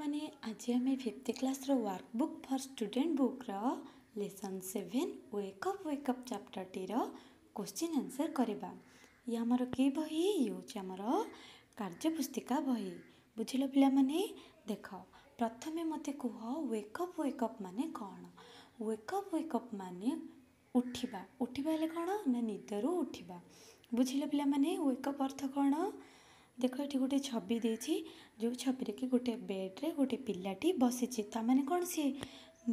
पहिला fifth class र work book for student बुक्र lesson seven wake up chapter टी क्वि आन्सर गरेको या के बहि यपुस्ति बहि बुझि पहिला देख प्रथमे मह वेकअप वेकअप म कन् वेकअप वेकअप म उठा उठा क निदरू उठा बुझि पिओकअप अर्थ कन् ଦେଖ ଏଠି ଗୋଟେ ଛବି ଦେଇଛି ଯେଉଁ ଛବିରେ କି ଗୋଟେ ବେଡ଼୍ରେ ଗୋଟେ ପିଲାଟି ବସିଛି ତା'ମାନେ କ'ଣ ସିଏ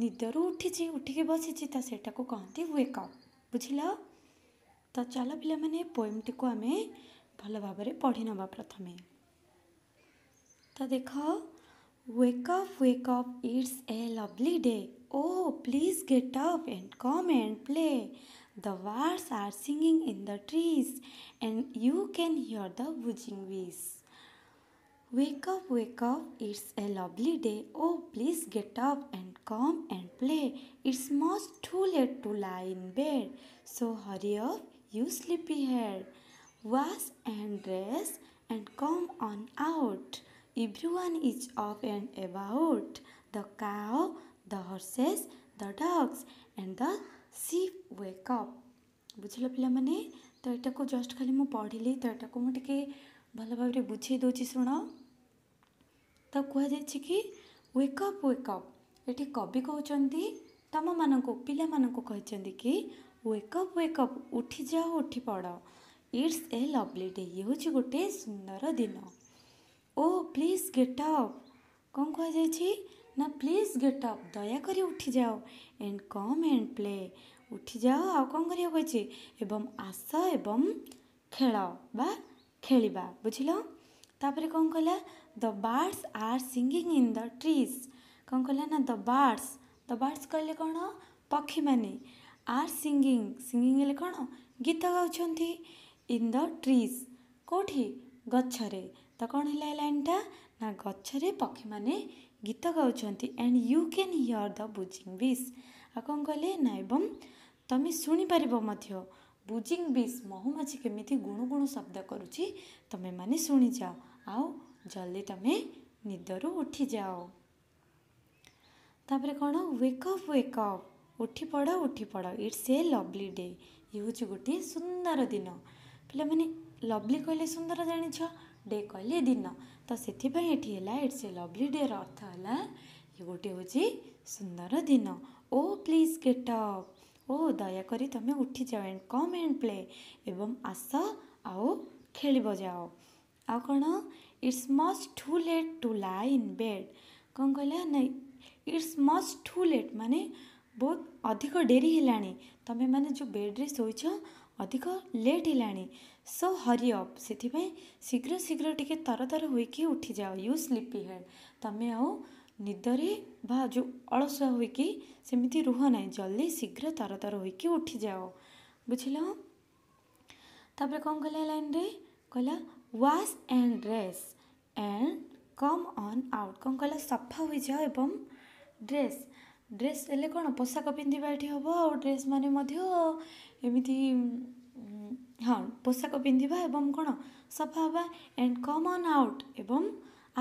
ନିଦରୁ ଉଠିଛି ଉଠିକି ବସିଛି ତ ସେଇଟାକୁ କହନ୍ତି ୱେକଅପ୍ ବୁଝିଲ ତ ଚାଲ ପିଲାମାନେ ପୋଏମ୍ଟିକୁ ଆମେ ଭଲ ଭାବରେ ପଢ଼ି ନେବା ପ୍ରଥମେ ତ ଦେଖ wake up wake up it's a lovely day oh please get up and come and play The birds are singing in the trees and you can hear the buzzing bees. Wake up, wake up, it's a lovely day. Oh, please get up and come and play. It's most too late to lie in bed. So hurry up, you sleepyhead. Wash and dress and come on out. Everyone is up and about. The cow, the horses, the dogs, and the sea wake up ବୁଝିଲ ପିଲାମାନେ ତ ଏଟାକୁ just ଖାଲି ମୁଁ ପଢ଼ିଲି ତ ଏଟାକୁ ମୁଁ ଟିକେ ଭଲ ଭାବରେ ବୁଝେଇ ଦେଉଛି ଶୁଣ ତ କୁହାଯାଇଛି କି ୱେକ୍ ଅପ୍ ୱେକ୍ ଅପ୍ ଏଠି କବି କହୁଛନ୍ତି ତମମାନଙ୍କୁ ପିଲାମାନଙ୍କୁ କହିଛନ୍ତି କି ୱେକ୍ ଅପ୍ ୱେକ୍ ଅପ୍ ଉଠିଯାଅ ଉଠି ପଡ଼ ଇଟ୍ସ ଏ ଲଭଲି ଡେ ଇଏ ହେଉଛି ଗୋଟେ ସୁନ୍ଦର ଦିନ ଓ ପ୍ଲିଜ୍ ଗେଟ୍ ଅପ୍ କ'ଣ କୁହାଯାଇଛି ନା ପ୍ଲିଜ୍ ଗେଟ୍ ଅପ୍ ଦୟାକରି ଉଠିଯାଅ ଆଣ୍ଡ କମ୍ ଆଣ୍ଡ ପ୍ଲେ ଉଠିଯାଅ ଆଉ କ'ଣ କରିବାକୁ ଅଛି ଏବଂ ଆସ ଏବଂ ଖେଳ ବା ଖେଳିବା ବୁଝିଲ ତାପରେ କ'ଣ କହିଲା the birds are singing in the trees କ'ଣ କହିଲା ନା ଦ ବାର୍ଡ଼ସ୍ ଦ ବାର୍ଡ଼ସ୍ କହିଲେ କ'ଣ ପକ୍ଷୀମାନେ ଆର୍ ସିଙ୍ଗିଂ ସିଙ୍ଗିଂ ହେଲେ କ'ଣ ଗୀତ ଗାଉଛନ୍ତି ଇନ୍ ଦ ଟ୍ରିଜ୍ କେଉଁଠି ଗଛରେ ତ କ'ଣ ହେଲା ଏ ଲାଇନ୍ଟା ନା ଗଛରେ ପକ୍ଷୀମାନେ ଗୀତ ଗାଉଛନ୍ତି and you can hear the buzzing bees ଆଉ କ'ଣ କହିଲେ ନା ଏବଂ ତୁମେ ଶୁଣିପାରିବ ମଧ୍ୟ ବୁଜିଂ ବିସ୍ ମହୁମାଛି କେମିତି ଗୁଣୁ ଗୁଣୁ ଶବ୍ଦ କରୁଛି ତୁମେମାନେ ଶୁଣିଯାଅ ଆଉ ଜଲ୍ଦି ତୁମେ ନିଦରୁ ଉଠିଯାଅ ତାପରେ କ'ଣ ଉଠି ପଡ଼ ଉଠି ପଡ଼ ଇଟ୍ସ ଏ ଲଭ୍ଲି ଡେ ଇଏ ହେଉଛି ଗୋଟିଏ ସୁନ୍ଦର ଦିନ ପିଲାମାନେ ଲଭ୍ଲି କହିଲେ ସୁନ୍ଦର ଜାଣିଛ ଡେ କହିଲେ ଦିନ ତ ସେଥିପାଇଁ ଏଠି ହେଲା ଇଟ୍ସ ଏ ଲଭଲି ଡେର ଅର୍ଥ ହେଲା ଇଏ ଗୋଟେ ହେଉଛି ସୁନ୍ଦର ଦିନ ଓ ପ୍ଲିଜ୍ ଗେଟ୍ ଅପ୍ ଓ ଦୟାକରି ତୁମେ ଉଠିଯାଅ ଆଣ୍ଡ କମ୍ ଆଣ୍ଡ ପ୍ଲେ ଏବଂ ଆସ ଆଉ ଖେଳିବ ଯାଅ ଆଉ କ'ଣ it's much too late to lie in bed କ'ଣ କହିଲା ନାଇଁ ଇଟ୍ସ ମଚ୍ ଟୁ ଲେଟ୍ ମାନେ ବହୁତ ଅଧିକ ଡେରି ହେଲାଣି ତୁମେମାନେ ଯେଉଁ ବେଡ଼୍ରେ ଶୋଇଛ अधिक लेट है सो हरी अप से शीघ्र शीघ्र टी तरतर हो उठी जाओ यू स्लीपी हेड तुम्हें आ निदरे बा जो अलसुआ होमती रुह जल्दी शीघ्र तरतर हो उठी जाओ बुझल तापर कौन कला लाइन रे कहला wash and dress and come on out कौन कहला सफा हो जाओ एवं ड्रेस ଡ୍ରେସ୍ ହେଲେ କ'ଣ ପୋଷାକ ପିନ୍ଧିବା ଏଠି ହେବ ଆଉ ଡ୍ରେସ୍ ମାନେ ମଧ୍ୟ ଏମିତି ହଁ ପୋଷାକ ପିନ୍ଧିବା ଏବଂ କ'ଣ ସଫା ହେବା ଆଣ୍ଡ କମ୍ ଅନ୍ ଆଉଟ୍ ଏବଂ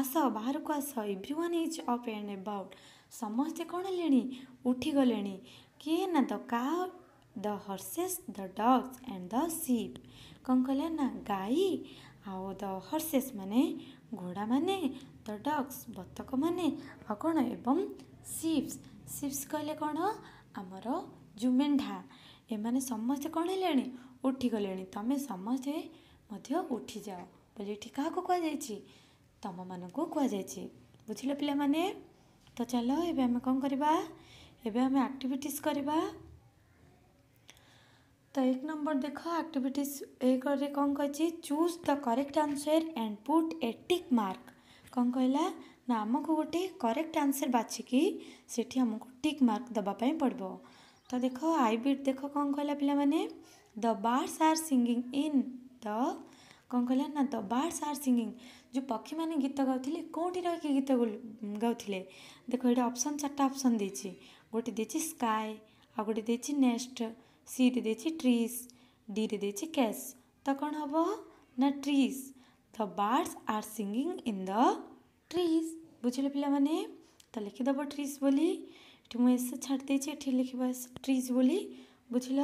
ଆସ ବାହାରକୁ ଆସ everyone is up and about ସମସ୍ତେ କ'ଣ ହେଲେଣି ଉଠିଗଲେଣି କିଏ ନା ଦ କା ଦ ହର୍ସେସ୍ ଦ ଡଗ୍ସ ଆଣ୍ଡ ଦ ସିପ୍ କ'ଣ କହିଲେ ନା ଗାଈ ଆଉ ଦ ହର୍ସେସ୍ ମାନେ ଘୋଡ଼ାମାନେ ଦ ଡଗ୍ସ ବତକମାନେ ଆଉ କ'ଣ ଏବଂ ସିପ୍ସ ସିପ୍ସ କହିଲେ କ'ଣ ଆମର ଜୁମେଣ୍ଢା ଏମାନେ ସମସ୍ତେ କ'ଣ ହେଲେଣି ଉଠିଗଲେଣି ତମେ ସମସ୍ତେ ମଧ୍ୟ ଉଠିଯାଅ ବୋଲି ଏଠି କାହାକୁ କୁହାଯାଇଛି ତମମାନଙ୍କୁ କୁହାଯାଇଛି ବୁଝିଲ ପିଲାମାନେ ତ ଚାଲ ଏବେ ଆମେ କ'ଣ କରିବା ଏବେ ଆମେ ଆକ୍ଟିଭିଟିସ୍ କରିବା ତ ଏକ ନମ୍ବର ଦେଖ ଆକ୍ଟିଭିଟିସ୍ ଏକରେ କ'ଣ କହିଛି choose the correct answer and put a tick mark କ'ଣ କହିଲା ନା ଆମକୁ ଗୋଟେ କରେକ୍ଟ ଆନ୍ସର୍ ବାଛିକି ସେଠି ଆମକୁ ଟିକ୍ ମାର୍କ ଦେବା ପାଇଁ ପଡ଼ିବ ତ ଦେଖ ଆଇବିଟ୍ ଦେଖ କ'ଣ କହିଲା ପିଲାମାନେ the birds are singing in the କ'ଣ କହିଲା ନା ଦ ବାର୍ଡସ୍ ଆର୍ ସିଙ୍ଗିଙ୍ଗ ଯେଉଁ ପକ୍ଷୀମାନେ ଗୀତ ଗାଉଥିଲେ କେଉଁଠି ରହିକି ଗୀତ ଗାଉଥିଲେ ଦେଖ ଏଇଟା ଅପସନ୍ ଚାରିଟା ଅପସନ୍ ଦେଇଛି ଗୋଟେ ଦେଇଛି ସ୍କାଏ ଆଉ ଗୋଟେ ଦେଇଛି ନେଷ୍ଟ ସିରେ ଦେଇଛି ଟ୍ରିସ୍ ଡିରେ ଦେଇଛି କ୍ୟାସ୍ ତ କ'ଣ ହେବ ନା trees the birds are singing in the trees बुझे पे तो लिखिद ट्रीज बोली मुझे एस छाड़ दे लिख ट्रीज बोली बुझल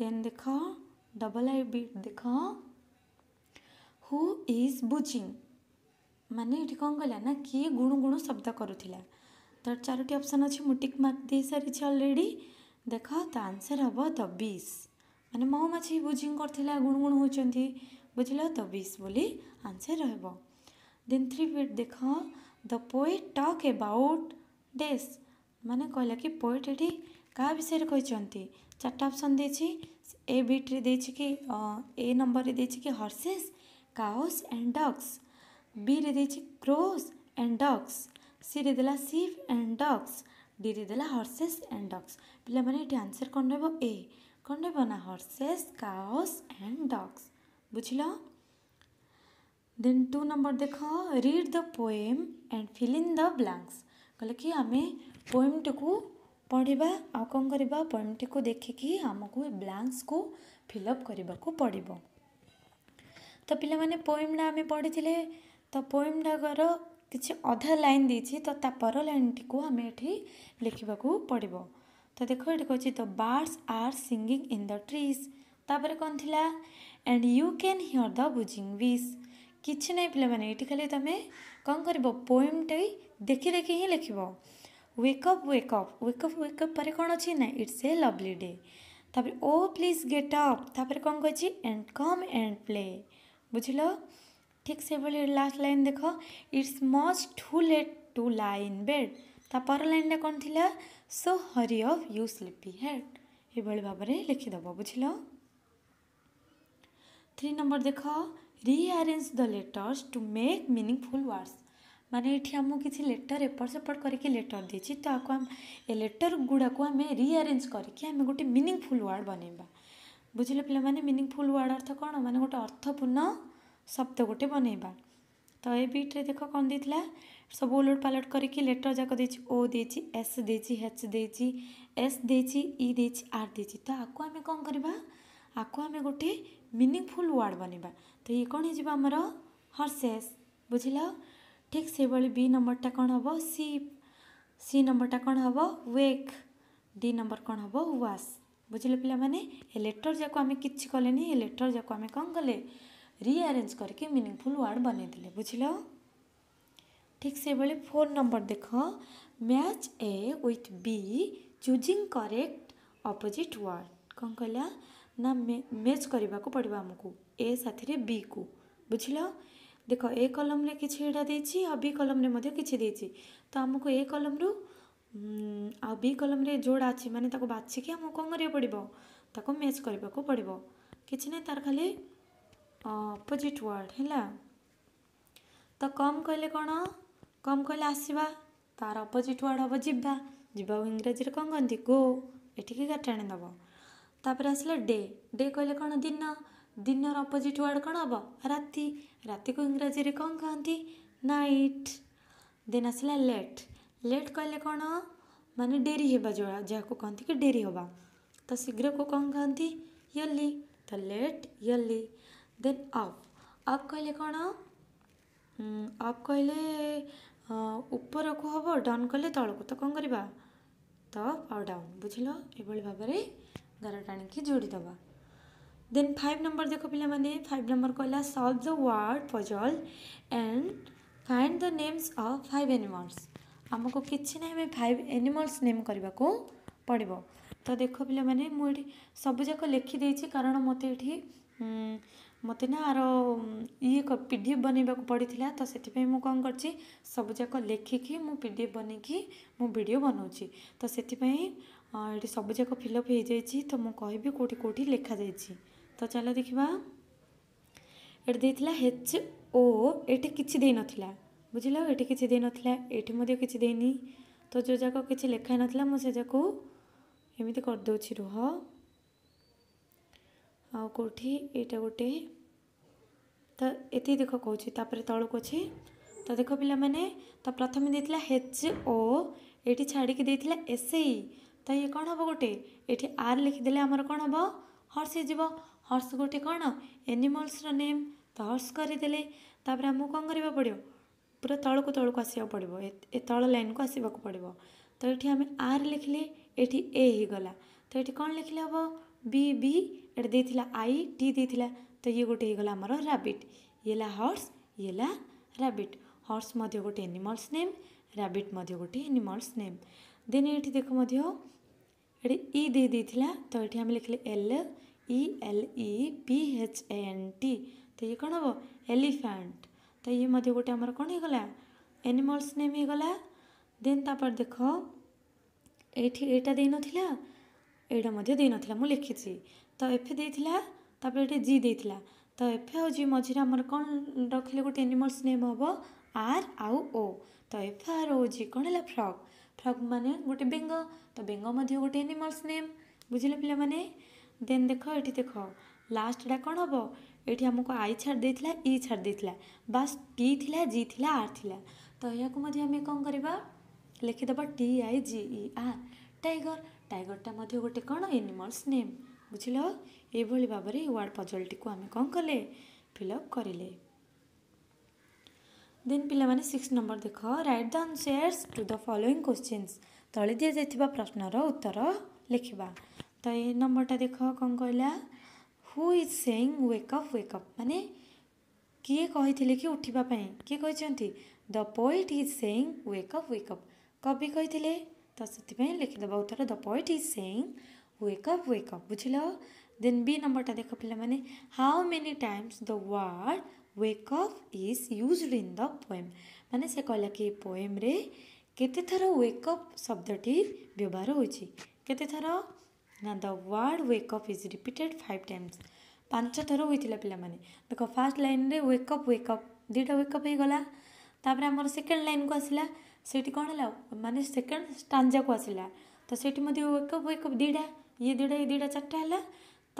देन देख डबल आई बी देख हु इज बुजिंग मान ये कौन कला ना किए गुण गुण शब्द करुला तो चारोटे अप्सन अच्छे मुटिक मार्क दे सारी अलरेडी देख द आंसर हम द बीस मानने मऊमाछी बुजिंग करुण गुण हो बुझल द बीस बोली आंसर रहा दिन थ्री बीट देख the poet talk about days मान कहला कि पोएट ये क्या विषय कही चार्ट अपसन दे बीट्रे कि ए नंबर दे horses cows and dogs B दे क्रोज एंड डग्स सी दे सीफ एंड डग्स डी दे हर्से एंड डग्स पे ये आंसर कौन रेब ए कौन रेब ना हर्सेस काउस एंड डग्स बुझल देन टू नम्बर देख read the poem and in the blanks कि कि आमे पोइमटि पढि आउँदा पोइमटि देखिक आमु ब्लाङ्क्स कु फअप पर्ड त पोएम पोइमडा आउने पढिसे त पोएम डाकर कि अधा लन तापर लन आम ए पर्व त देखिन्छ birds are singing in the trees तापर कन् था and you can hear the buzzing bees କିଛି ନାହିଁ ପିଲାମାନେ ଏଠି ଖାଲି ତୁମେ କ'ଣ କରିବ ପୋଏମ୍ଟି ଦେଖି ଦେଖି ହିଁ ଲେଖିବ ୱେକଅପ୍ ୱେକଅପ୍ ୱେକଅପ୍ ୱେକଅପ୍ ପରେ କ'ଣ ଅଛି ନା ଇଟ୍ସ ଏ ଲଭଲି ଡେ ତାପରେ ଓ ପ୍ଲିଜ୍ ଗେଟ୍ ଅପ୍ ତାପରେ କ'ଣ କହିଛି ଏଣ୍ଡ କମ୍ ଏଣ୍ଡ ପ୍ଲେ ବୁଝିଲ ଠିକ୍ ସେଭଳି ଲାଷ୍ଟ ଲାଇନ୍ ଦେଖ it's much too late to lie in bed ତା ପର ଲାଇନ୍ଟା କ'ଣ ଥିଲା so hurry off you sleepy head ଏଭଳି ଭାବରେ ଲେଖିଦେବ ବୁଝିଲ ଥ୍ରୀ ନମ୍ବର ଦେଖ rearrange the letters to make meaningful words ମାନେ ଏଠି ଆମକୁ କିଛି ଲେଟର୍ ଏପଟ ସେପଟ କରିକି ଲେଟର୍ ଦେଇଛି ତ ଆକୁ ଆମେ ଏ ଲେଟର୍ ଗୁଡ଼ାକୁ ଆମେ ରିଆରେଞ୍ଜ କରିକି ଆମେ ଗୋଟେ ମିନିଙ୍ଗଫୁଲ୍ ୱାର୍ଡ଼ ବନେଇବା ବୁଝିଲେ ପିଲାମାନେ ମିନିଙ୍ଗଫୁଲ୍ ୱାର୍ଡ଼ ଅର୍ଥ କ'ଣ ମାନେ ଗୋଟେ ଅର୍ଥପୂର୍ଣ୍ଣ ଶବ୍ଦ ଗୋଟେ ବନେଇବା ତ ଏ ବିଟ୍ରେ ଦେଖ କ'ଣ ଦେଇଥିଲା ସବୁ ଓଲଟ ପାଲଟ କରିକି ଲେଟର୍ ଯାକ ଦେଇଛି ଓ ଦେଇଛି ଏସ୍ ଦେଇଛି ହେଚ୍ ଦେଇଛି ଏସ୍ ଦେଇଛି ଇ ଦେଇଛି ଆର୍ ଦେଇଛି ତ ଆକୁ ଆମେ କ'ଣ କରିବା ଆକୁ ଆମେ ଗୋଟେ मिनिङफुल वार्ड बनेबा त येस बुझि ठिक सबै वि नम्बरटा कम हे सि सि नम्बरटा कन् हेक् नम्बर कम हे वास माने ए लेटर जाके कलेटर जाके कन् कले रिआरेन्ज गरिक मिनिङफुल वार्ड बनैदि बुझि ठिक सबै फोन नम्बर देखो match A with B choosing correct opposite word कन् क्या ନା ମ୍ୟାଚ୍ କରିବାକୁ ପଡ଼ିବ ଆମକୁ ଏ ସାଥିରେ ବିକୁ ବୁଝିଲ ଦେଖ ଏ କଲମରେ କିଛି ଏଇଟା ଦେଇଛି ଆଉ ବି କଲମରେ ମଧ୍ୟ କିଛି ଦେଇଛି ତ ଆମକୁ ଏ କଲମ୍ରୁ ଆଉ ବି କଲମରେ ଯେଉଁଟା ଅଛି ମାନେ ତାକୁ ବାଛିକି ଆମକୁ କ'ଣ କରିବାକୁ ପଡ଼ିବ ତାକୁ ମ୍ୟାଚ୍ କରିବାକୁ ପଡ଼ିବ କିଛି ନାହିଁ ତା'ର ଖାଲି ଅପୋଜିଟ୍ ୱାର୍ଡ଼ ହେଲା ତ କମ୍ କହିଲେ କ'ଣ କମ୍ କହିଲେ ଆସିବା ତା'ର ଅପୋଜିଟ୍ ୱାର୍ଡ଼ ହେବ ଯିବା ଯିବାକୁ ଇଂରାଜୀରେ କ'ଣ କହନ୍ତି ଗୋ ଏଠିକି କାଟାଣି ଦେବ ତାପରେ ଆସିଲା ଡେ ଡେ କହିଲେ କ'ଣ ଦିନ ଦିନର ଅପୋଜିଟ୍ ୱାର୍ଡ଼ କ'ଣ ହେବ ରାତି ରାତିକୁ ଇଂରାଜୀରେ କ'ଣ କହନ୍ତି ନାଇଟ୍ ଦେନ୍ ଆସିଲା ଲେଟ୍ ଲେଟ୍ କହିଲେ କ'ଣ ମାନେ ଡେରି ହେବା ଯାହା ଯାହାକୁ କହନ୍ତି କି ଡେରି ହେବା ତ ଶୀଘ୍ରକୁ କ'ଣ କହନ୍ତି ୟର୍ଲି ତ late early then off off କହିଲେ କ'ଣ ଅଫ୍ କହିଲେ ଉପରକୁ ହେବ ଡାଉନ୍ କଲେ ତଳକୁ ତ କ'ଣ କରିବା ତ ଆଉ ଡାଉନ୍ ବୁଝିଲ ଏଭଳି ଭାବରେ ଗାର ଟାଣିକି ଯୋଡ଼ି ଦେବା ଦେନ୍ ଫାଇଭ୍ ନମ୍ବର ଦେଖ ପିଲାମାନେ ଫାଇଭ୍ ନମ୍ବର କହିଲା solve the word puzzle and find the names of five animals ଆମକୁ କିଛି ନାହିଁ ଆମେ ଫାଇଭ୍ ଆନିମଲ୍ସ ନେମ୍ କରିବାକୁ ପଡ଼ିବ ତ ଦେଖ ପିଲାମାନେ ମୁଁ ଏଠି ସବୁଯାକ ଲେଖିଦେଇଛି କାରଣ ମୋତେ ଏଠି ମୋତେ ନା ଆର ଇଏ ପି ଡି ଏଫ୍ ବନେଇବାକୁ ପଡ଼ିଥିଲା ତ ସେଥିପାଇଁ ମୁଁ କ'ଣ କରିଛି ସବୁଯାକ ଲେଖିକି ମୁଁ ପି ଡି ଏଫ୍ ବନେଇକି ମୁଁ ଭିଡ଼ିଓ ବନାଉଛି ତ ସେଥିପାଇଁ ଏଠି ସବୁଯାକ ଫିଲ୍ଅପ୍ ହୋଇଯାଇଛି ତ ମୁଁ କହିବି କେଉଁଠି କେଉଁଠି ଲେଖାଯାଇଛି ତ ଚାଲ ଦେଖିବା ଏଠି ଦେଇଥିଲା ହେଚ୍ ଓ ଏଠି କିଛି ଦେଇନଥିଲା ବୁଝିଲ ଏଠି କିଛି ଦେଇନଥିଲା ଏଠି ମଧ୍ୟ କିଛି ଦେଇନି ତ ଯେଉଁ ଯାକ କିଛି ଲେଖା ହେଇନଥିଲା ମୁଁ ସେ ଯାକୁ ଏମିତି କରିଦେଉଛି ରୁହ ଆଉ କେଉଁଠି ଏଇଟା ଗୋଟେ ତ ଏତିକି ଦେଖ କହୁଛି ତାପରେ ତଳକୁ ଅଛି ତ ଦେଖ ପିଲାମାନେ ତ ପ୍ରଥମେ ଦେଇଥିଲା ହେଚ୍ ଓ ଏଠି ଛାଡ଼ିକି ଦେଇଥିଲା ଏସ୍ଆଇ त य आर्खिदे आम हे हर्स हैजा हर्स गए एमल्स र नेम त हर्स गरिदेले तलको तलको आस ल आसवाक पर्व तो यहाँ आम आर्खले एगला बी बी लेख्नु वि आई टिता त इ गएम राबिड इला हर्स इला राड हर्स गोटे एनिमल्स नेम राबिटमा गोटे एनिमल्स नेम देन एटि देख ଏଠି ଇ ଦେଇ ଦେଇଥିଲା ତ ଏଠି ଆମେ ଲେଖିଲେ L E L E P H N T ତ ଇଏ କ'ଣ ହେବ ଏଲିଫ୍ୟାଣ୍ଟ ତ ଇଏ ମଧ୍ୟ ଗୋଟେ ଆମର କ'ଣ ହେଇଗଲା ଏନିମଲ୍ସ ନେମ୍ ହେଇଗଲା ଦେନ୍ ତାପରେ ଦେଖ ଏଇଠି ଏଇଟା ଦେଇନଥିଲା ଏଇଟା ମଧ୍ୟ ଦେଇନଥିଲା ମୁଁ ଲେଖିଛି ତ ଏଫ୍ ଦେଇଥିଲା ତାପରେ ଏଠି ଜି ଦେଇଥିଲା ତ ଏଫ୍ ଆଉ ଜି ମଝିରେ ଆମର କ'ଣ ରଖିଲେ ଗୋଟେ ଏନିମଲ୍ସ ନେମ୍ ହେବ ଆର୍ ଆଉ ଓ ତ ଏଫ୍ ଆର୍ ଓ ଜି କ'ଣ ହେଲା ଫ୍ରକ୍ ଫ୍ରଗ୍ ମାନେ ଗୋଟେ ବେଙ୍ଗ ତ ବେଙ୍ଗ ମଧ୍ୟ ଗୋଟେ ଏନିମଲ୍ସ ନେମ୍ ବୁଝିଲେ ପିଲାମାନେ ଦେନ୍ ଦେଖ ଏଠି ଦେଖ ଲାଷ୍ଟଟା କ'ଣ ହେବ ଏଇଠି ଆମକୁ ଆଇ ଛାଡ଼ି ଦେଇଥିଲା ଇ ଛାଡ଼ି ଦେଇଥିଲା ବାସ୍ ଟି ଥିଲା ଜି ଥିଲା ଆର୍ ଥିଲା ତ ଏହାକୁ ମଧ୍ୟ ଆମେ କ'ଣ କରିବା ଲେଖିଦେବା T I G E R tiger ଟାଇଗରଟା ମଧ୍ୟ ଗୋଟେ କ'ଣ ଏନିମଲ୍ସ ନେମ୍ ବୁଝିଲ ଏଇଭଳି ଭାବରେ ୱାର୍ଡ଼ ପଜଲ୍ଟିକୁ ଆମେ କ'ଣ କଲେ ଫିଲ୍ଅପ୍ କରିଲେ ଦେନ୍ ପିଲାମାନେ ସିକ୍ସ ନମ୍ବର ଦେଖ write the answers to the following questions ତଳେ ଦିଆଯାଇଥିବା ପ୍ରଶ୍ନର ଉତ୍ତର ଲେଖିବା ତ ଏ ନମ୍ବରଟା ଦେଖ କ'ଣ କହିଲା who is saying wake up wake up ମାନେ କିଏ କହିଥିଲେ କି ଉଠିବା ପାଇଁ କିଏ କହିଛନ୍ତି the poet is saying wake up wake up କବି କହିଥିଲେ ତ ସେଥିପାଇଁ ଲେଖିଦେବା ଉତ୍ତର the poet is saying wake up wake up ବୁଝିଲ ଦେନ୍ ବି ନମ୍ବରଟା ଦେଖ ପିଲାମାନେ how many times the word wake off is used in the poem ମାନେ ସେ କହିଲା କି ପୋଏମ୍ରେ କେତେଥର ୱେକ୍ ଅଫ୍ ଶବ୍ଦଟି ବ୍ୟବହାର ହୋଇଛି କେତେଥର ନା the word wake off is repeated five times ପାଞ୍ଚ ଥର ହୋଇଥିଲା ପିଲାମାନେ ଦେଖ ଫାର୍ଷ୍ଟ ଲାଇନ୍ରେ ୱେକ୍ ଅପ୍ ୱେକ୍ ଅପ୍ ଦୁଇଟା ୱେକ୍ ଅପ୍ ହୋଇଗଲା ତାପରେ ଆମର ସେକେଣ୍ଡ ଲାଇନ୍କୁ ଆସିଲା ସେଇଠି କ'ଣ ହେଲା ମାନେ ସେକେଣ୍ଡ ଷ୍ଟାଞ୍ଜାକୁ ଆସିଲା ତ ସେଇଠି ମଧ୍ୟ ୱେକ୍ ଅପ୍ ୱେକ୍ ଅପ୍ ଦୁଇଟା ଇଏ ଦୁଇଟା ଇଏ ଦୁଇଟା ଚାରିଟା ହେଲା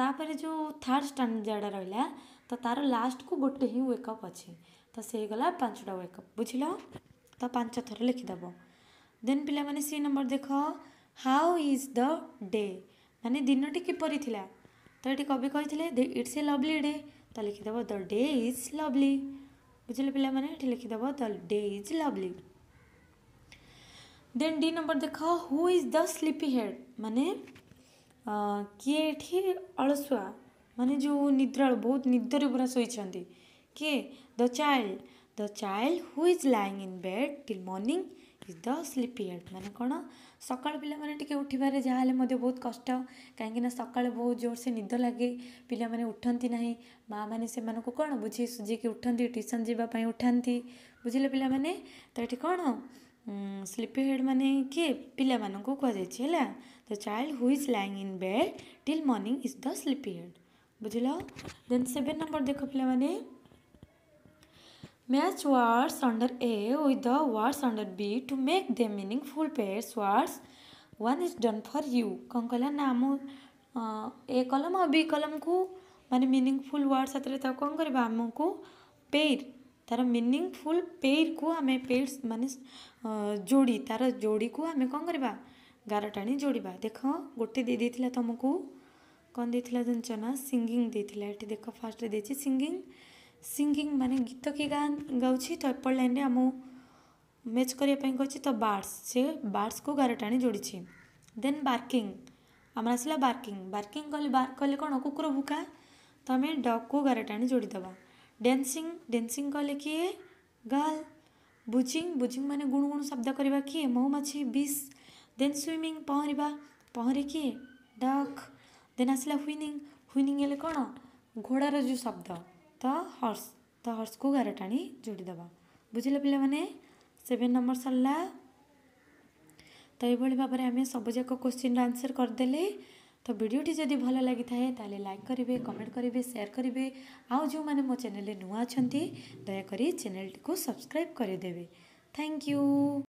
ତାପରେ ଯେଉଁ ଥାର୍ଡ଼ ଷ୍ଟାଞ୍ଜାଟା ରହିଲା तो तार लास्ट को गोटे ही वेकअप अच्छे तो सही गला पांचटा वेकअप बुझ तो पांच थर लिखिदेव देन पे सी नंबर देख हाउ इज द डे मानने दिन टी कि तो ये कवि कही इट्स ए लवली डे तो लिखिदेव द डे इज लवली बुझे पे लिखिदेव the day is lovely then D number देख who is the sleepy head मानने किए ये अलसुआ ମାନେ ଯେଉଁ ନିଦ୍ରାଳୁ ବହୁତ ନିଦରେ ପୁରା ଶୋଇଛନ୍ତି କିଏ the child the child who is lying in bed till morning is the sleepyhead ମାନେ କ'ଣ ସକାଳୁ ପିଲାମାନେ ଟିକେ ଉଠିବାରେ ଯାହା ହେଲେ ମଧ୍ୟ ବହୁତ କଷ୍ଟ କାହିଁକିନା ସକାଳେ ବହୁତ ଜୋରସେ ନିଦ ଲାଗେ ପିଲାମାନେ ଉଠନ୍ତି ନାହିଁ ମାଆମାନେ ସେମାନଙ୍କୁ କ'ଣ ବୁଝି ସୁଝିକି ଉଠନ୍ତି ଟ୍ୟୁସନ୍ ଯିବା ପାଇଁ ଉଠାନ୍ତି ବୁଝିଲେ ପିଲାମାନେ ତ ଏଠି କ'ଣ ସ୍ଲିପି ହେଡ଼୍ ମାନେ କିଏ ପିଲାମାନଙ୍କୁ କୁହାଯାଇଛି ହେଲା the child who is lying in bed till morning is the sleepy head बुझ देन सेभेन नम्बर देख पहिला match words under A with the words under B to they the meaningful pairs words one is done for you you कन्म A column आ कलम कु मिनङफुल ward साथी त कन्मुख pair तार मिनङफुल पेर्मे पेड म जोड़ी तार जोडीको आमे कन गाह्रटा जोडि देख गेति त म କ'ଣ ଦେଇଥିଲା ଜାଣିଛ ନା ସିଙ୍ଗିଂ ଦେଇଥିଲା ଏଠି ଦେଖ ଫାର୍ଷ୍ଟରେ ଦେଇଛି ସିଙ୍ଗିଂ ସିଙ୍ଗିଂ ମାନେ ଗୀତ କିଏ ଗାଉଛି ତ ଏପଟ ଲାଇନ୍ରେ ଆମ ମ୍ୟାଚ୍ କରିବା ପାଇଁ କହିଛି ତ ବାର୍ଡସ୍ ସେ ବାର୍ଡସ୍କୁ ଗାର ଟାଣି ଯୋଡ଼ିଛି ଦେନ୍ ବାର୍କିଂ ଆମର ଆସିଲା ବାର୍କିଂ ବାର୍କିଂ କଲେ ବାର୍କ କଲେ କ'ଣ କୁକୁର ଭୁକା ତ ଆମେ ଡଗ୍କୁ ଗାର ଟାଣି ଯୋଡ଼ିଦେବା ଡ୍ୟାନ୍ସିଂ ଡ୍ୟାନ୍ସିଂ କଲେ କିଏ ଗାର୍ଲ ବୁଜିଂ ବୁଜିଂ ମାନେ ଗୁଣୁ ଗୁଣୁ ଶବ୍ଦ କରିବା କିଏ ମହୁମାଛି ବିସ୍ ଦେନ୍ ସୁଇମିଂ ପହଁରିବା ପହଁରି କିଏ ଡକ୍ ଦେନ୍ ଆସିଲା ହୁଇନିଂ ହୁଇନିଂ ହେଲେ କ'ଣ ଘୋଡ଼ାର ଯେଉଁ ଶବ୍ଦ ତ ହର୍ସ ତ ହର୍ସକୁ ଗାର ଟାଣି ଯୋଡ଼ିଦେବା ବୁଝିଲେ ପିଲାମାନେ ସେଭେନ୍ ନମ୍ବର ସରିଲା ତ ଏଭଳି ଭାବରେ ଆମେ ସବୁଯାକ କୋଶ୍ଚିନ୍ର ଆନ୍ସର୍ କରିଦେଲେ ତ ଭିଡ଼ିଓଟି ଯଦି ଭଲ ଲାଗିଥାଏ ତାହେଲେ ଲାଇକ୍ କରିବେ କମେଣ୍ଟ କରିବେ ସେୟାର କରିବେ ଆଉ ଯେଉଁମାନେ ମୋ ଚ୍ୟାନେଲରେ ନୂଆ ଅଛନ୍ତି ଦୟାକରି ଚ୍ୟାନେଲଟିକୁ ସବସ୍କ୍ରାଇବ୍ କରିଦେବେ ଥ୍ୟାଙ୍କ ୟୁ